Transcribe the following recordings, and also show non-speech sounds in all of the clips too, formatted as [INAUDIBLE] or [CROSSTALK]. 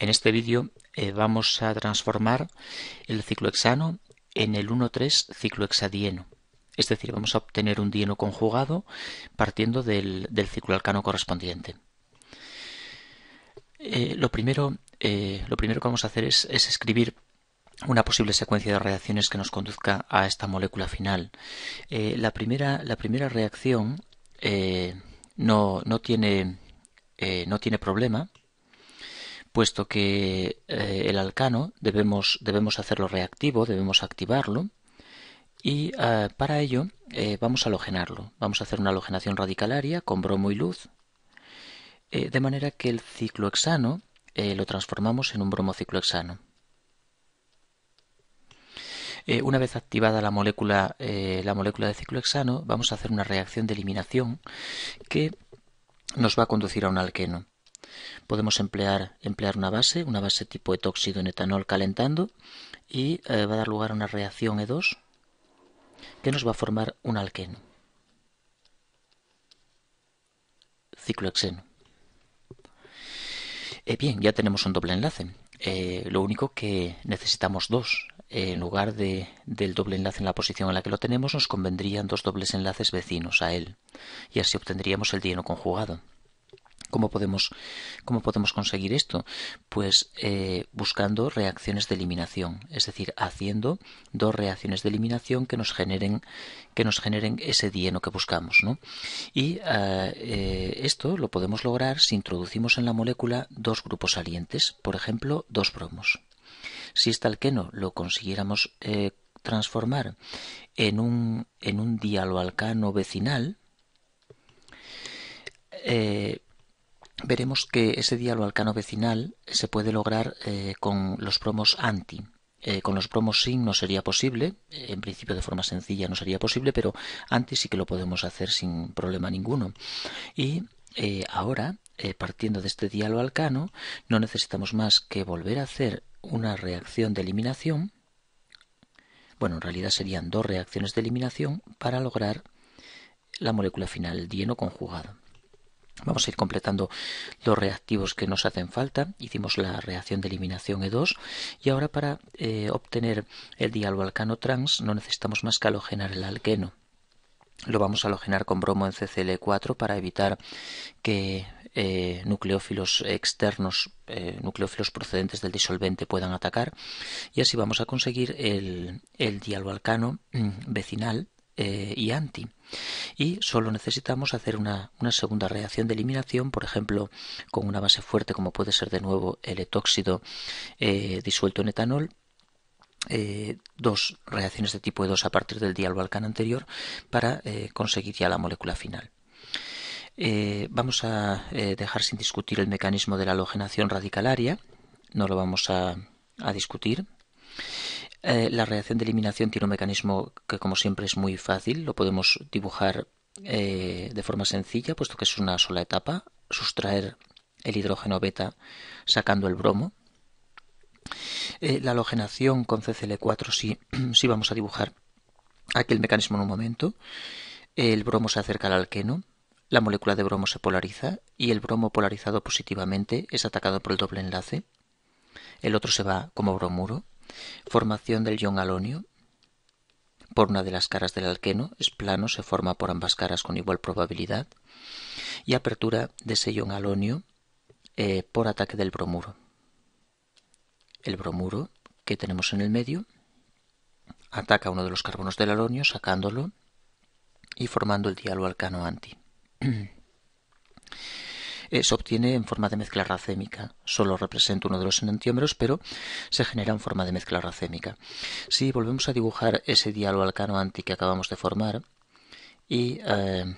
En este vídeo eh, vamos a transformar el ciclohexano en el 1,3 ciclohexadieno. Es decir, vamos a obtener un dieno conjugado partiendo del, del cicloalcano correspondiente. Eh, lo, primero, eh, lo, primero, que vamos a hacer es, escribir una posible secuencia de reacciones que nos conduzca a esta molécula final. La primera, la, primera, reacción no, tiene, no tiene problema puesto que eh, el alcano debemos, debemos hacerlo reactivo, debemos activarlo y eh, para ello eh, vamos a halogenarlo. Vamos a hacer una halogenación radicalaria con bromo y luz de manera que el ciclohexano lo transformamos en un bromociclohexano. una vez activada la molécula, la molécula de ciclohexano vamos a hacer una reacción de eliminación que nos va a conducir a un alqueno. Podemos emplear, emplear una base, una base tipo etóxido en etanol calentando y eh, va a dar lugar a una reacción E2 que nos va a formar un alqueno. Ciclohexeno. Eh, bien, ya tenemos un doble enlace. Eh, lo único que necesitamos dos. en lugar del doble enlace en la posición en la que lo tenemos, nos convendrían dos dobles enlaces vecinos a él, y así obtendríamos el dieno conjugado. ¿Cómo podemos, cómo podemos conseguir esto? Pues eh, buscando reacciones de eliminación, es decir, haciendo dos reacciones de eliminación que nos generen, que nos generen ese dieno que buscamos. Y ah, eh, esto lo podemos lograr si introducimos en la molécula dos grupos salientes, por ejemplo, dos bromos. Si este alqueno lo consiguiéramos eh, transformar en un, en un dialoalcano vecinal, veremos que ese diálogo alcano vecinal se puede lograr eh, con los promos anti. Eh, con los promos sin no sería posible, eh, en principio de forma sencilla no sería posible, pero anti sí que lo podemos hacer sin problema ninguno. Y ahora, partiendo de este diálogo alcano, no necesitamos más que volver a hacer una reacción de eliminación. Bueno, en realidad serían dos reacciones de eliminación para lograr la molécula final, el dieno conjugado. Vamos a ir completando los reactivos que nos hacen falta. Hicimos la reacción de eliminación E2 y ahora para eh, obtener el dialbalcano trans no necesitamos más que halogenar el alqueno. Lo vamos a halogenar con bromo en CCl4 para evitar que eh, nucleófilos externos, eh, nucleófilos procedentes del disolvente puedan atacar y así vamos a conseguir el, el dialbalcano mm, vecinal eh, y anti. Y solo necesitamos hacer una, una, segunda reacción de eliminación, por ejemplo, con una base fuerte como puede ser de nuevo el etóxido eh, disuelto en etanol, eh, dos reacciones de tipo E2 a partir del dialbalcán anterior para conseguir ya la molécula final. vamos a dejar sin discutir el mecanismo de la halogenación radicalaria, no lo vamos a, a discutir. Eh, la reacción de eliminación tiene un mecanismo que, como siempre, es muy fácil. Lo podemos dibujar eh, de forma sencilla, puesto que es una sola etapa. Sustraer el hidrógeno beta sacando el bromo. Eh, la halogenación con CCl4 [CLEARS THROAT] si sí vamos a dibujar aquí el mecanismo en un momento. El bromo se acerca al alqueno, la molécula de bromo se polariza y el bromo polarizado positivamente es atacado por el doble enlace. El otro se va como bromuro. Formación del ion alonio. Por una de las caras del alqueno es plano, se forma por ambas caras con igual probabilidad. Y apertura de ese ion alonio eh, por ataque del bromuro. El bromuro que tenemos en el medio ataca uno de los carbonos del alonio sacándolo y formando el dialo alcano anti. Eh, se obtiene en forma de mezcla racémica. Solo representa uno de los enantiómeros, pero se genera en forma de mezcla racémica. Si volvemos a dibujar ese diálogo alcano anti que acabamos de formar y, eh,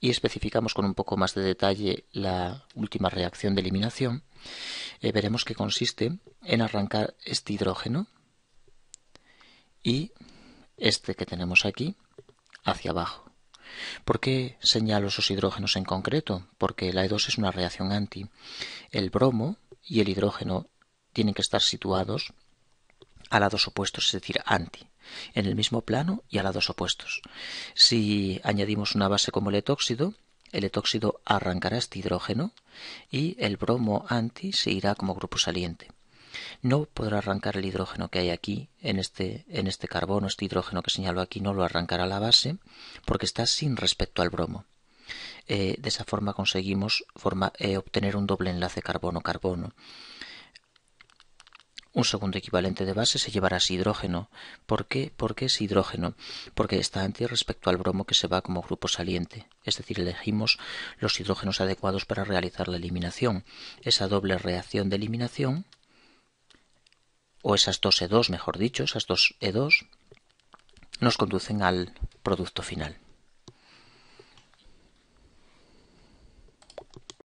especificamos con un poco más de detalle la última reacción de eliminación, eh, veremos que consiste en arrancar este hidrógeno y este que tenemos aquí hacia abajo. ¿Por qué señalo esos hidrógenos en concreto? Porque la E2 es una reacción anti. El bromo y el hidrógeno tienen que estar situados a lados opuestos, es decir, anti, en el mismo plano y a lados opuestos. Si añadimos una base como el etóxido, el etóxido arrancará este hidrógeno y el bromo anti se irá como grupo saliente no podrá arrancar el hidrógeno que hay aquí, en este, en este carbono, este hidrógeno que señalo aquí no lo arrancará la base, porque está sin respecto al bromo. Eh, de esa forma conseguimos eh, obtener un doble enlace carbono-carbono. Un segundo equivalente de base se llevará ese hidrógeno. ¿Por qué? Porque es hidrógeno. Porque está anti respecto al bromo que se va como grupo saliente. Es decir, elegimos los hidrógenos adecuados para realizar la eliminación. Esa doble reacción de eliminación o esas dos E2, mejor dicho, esas dos E2, nos conducen al producto final.